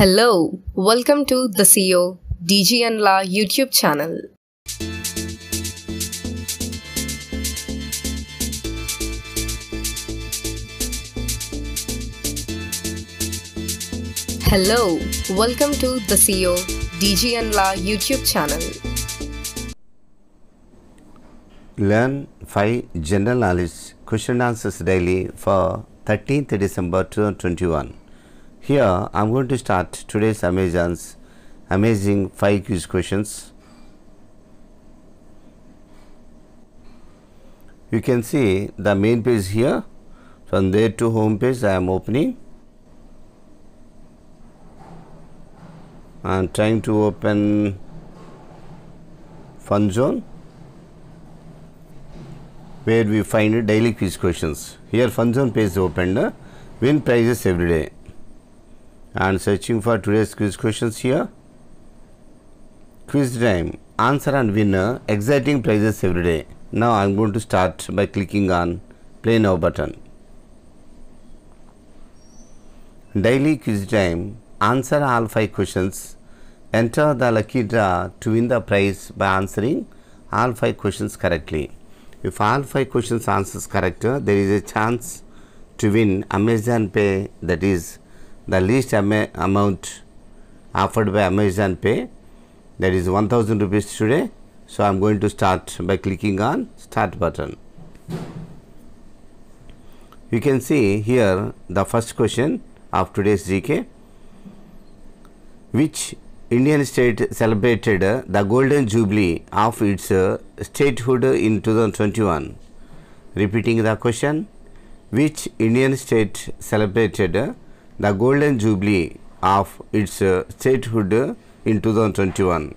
Hello, welcome to the CEO DGN La YouTube channel. Hello, welcome to the CEO DGN La YouTube channel. Learn 5 general knowledge question answers daily for 13th December 2021. Here I am going to start today's Amazon's amazing 5 quiz questions. You can see the main page here. From there to home page I am opening. I am trying to open fun zone where we find daily quiz questions. Here fun zone page opened. Win prizes every day and searching for today's quiz questions here. Quiz time, answer and winner, exciting prizes every day. Now I am going to start by clicking on play now button. Daily quiz time, answer all 5 questions. Enter the lucky draw to win the prize by answering all 5 questions correctly. If all 5 questions answers correct, there is a chance to win Amazon Pay that is the least ama amount offered by Amazon Pay that is 1000 rupees today. So, I am going to start by clicking on start button. You can see here the first question of today's GK which Indian state celebrated the golden jubilee of its uh, statehood in 2021. Repeating the question, which Indian state celebrated the golden jubilee of its uh, statehood in 2021.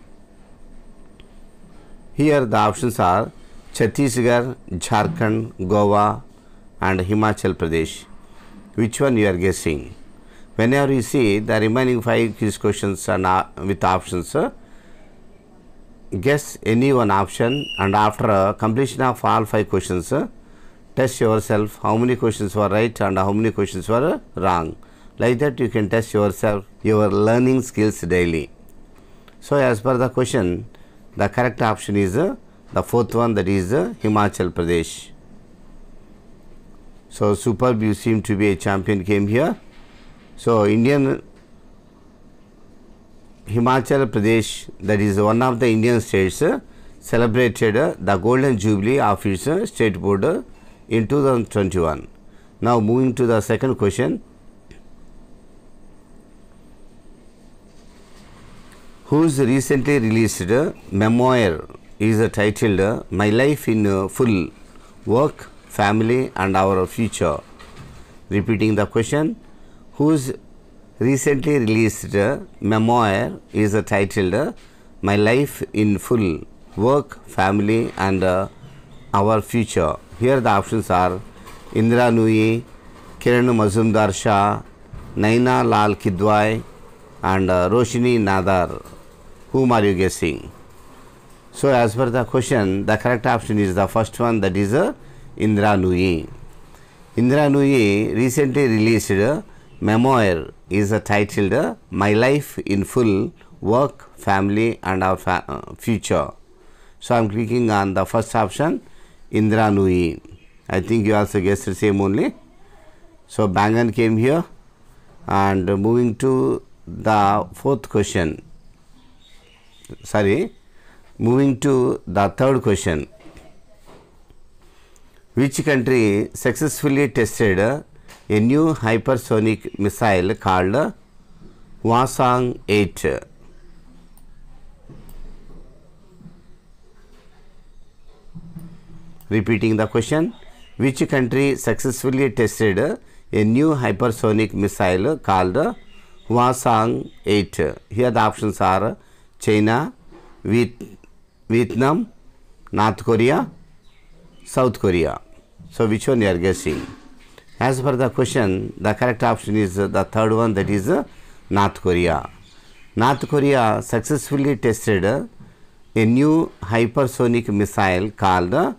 Here the options are Chhattisgarh, Jharkhand, Goa and Himachal Pradesh. Which one you are guessing? Whenever you see the remaining five quiz questions and uh, with options, uh, guess any one option and after completion of all five questions, test yourself how many questions were right and how many questions were wrong. Like that, you can test yourself, your learning skills daily. So, as per the question, the correct option is uh, the fourth one that is uh, Himachal Pradesh. So, superb, you seem to be a champion came here. So, Indian Himachal Pradesh, that is one of the Indian states, uh, celebrated uh, the Golden Jubilee of its uh, state board uh, in 2021. Now, moving to the second question whose recently released memoir is titled My Life in Full Work, Family and Our Future. Repeating the question, whose recently released memoir is titled My Life in Full Work, Family and Our Future. Here the options are Indra Nui, Kiran Mazumdar Shah, Naina Lal Kidwai and Roshini Nadar whom are you guessing? So, as per the question, the correct option is the first one that is uh, Indra Nui. Indra Nui recently released a uh, memoir is uh, titled uh, My Life in Full Work, Family and Our fa uh, Future. So, I am clicking on the first option Indra Nui. I think you also guessed the same only. So, Bangan came here and moving to the fourth question sorry moving to the third question which country successfully tested a new hypersonic missile called Wasang 8 repeating the question which country successfully tested a new hypersonic missile called Wasang 8 here the options are China, Vietnam, North Korea, South Korea. So which one you are guessing? As per the question, the correct option is the third one that is North Korea. North Korea successfully tested a new hypersonic missile called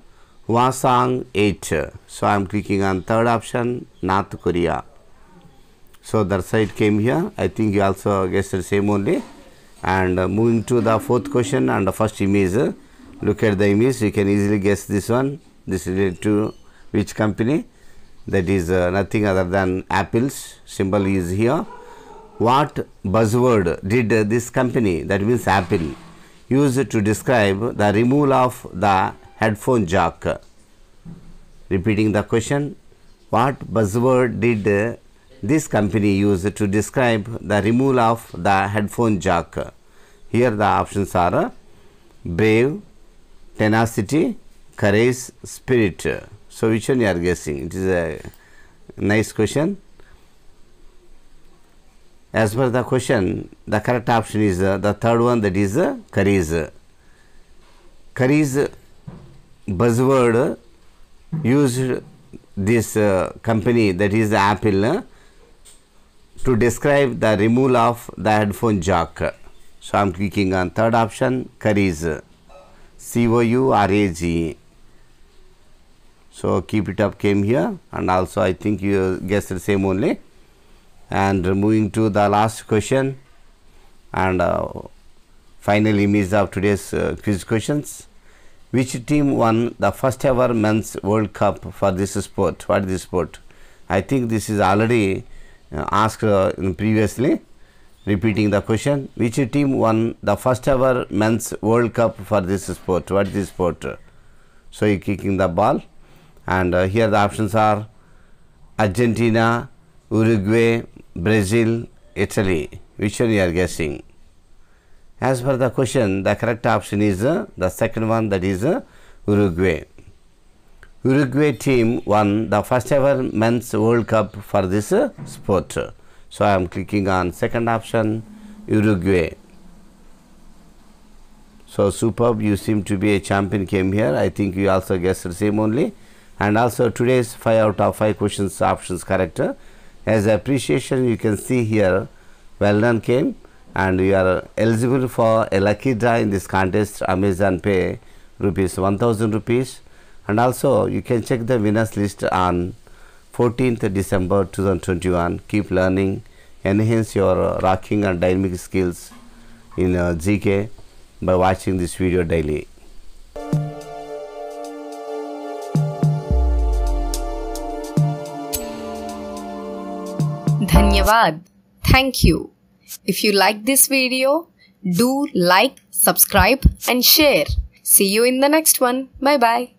Wasang 8. So I am clicking on third option, North Korea. So that's why it came here. I think you also guessed the same only and uh, moving to the fourth question and the first image uh, look at the image you can easily guess this one this related to which company that is uh, nothing other than apples symbol is here what buzzword did uh, this company that means apple use to describe the removal of the headphone jack repeating the question what buzzword did uh, this company used to describe the removal of the headphone jack. Here the options are brave, tenacity, courage, spirit. So which one you are guessing? It is a nice question. As per the question, the correct option is uh, the third one that is uh, courage. Courage buzzword used this uh, company that is Apple uh, to describe the removal of the headphone jack. So, I am clicking on third option Curry's C-O-U-R-A-G. So, keep it up came here and also I think you guessed the same only. And moving to the last question and uh, final image of today's uh, quiz questions. Which team won the first ever men's World Cup for this sport? What is this sport? I think this is already asked uh, previously repeating the question which team won the first ever men's world cup for this sport what is this sport so he kicking the ball and uh, here the options are argentina uruguay brazil italy which one you are guessing as per the question the correct option is uh, the second one that is uh, uruguay Uruguay team won the first ever men's World Cup for this sport. So I am clicking on second option, Uruguay. So superb, you seem to be a champion came here. I think you also guessed the same only. And also today's 5 out of 5 questions options correct. As appreciation you can see here, well done came and you are eligible for a lucky draw in this contest Amazon Pay rupees 1000 rupees and also you can check the winners list on 14th December 2021 keep learning enhance your uh, rocking and dynamic skills in uh, GK by watching this video daily thank you if you like this video do like subscribe and share see you in the next one bye bye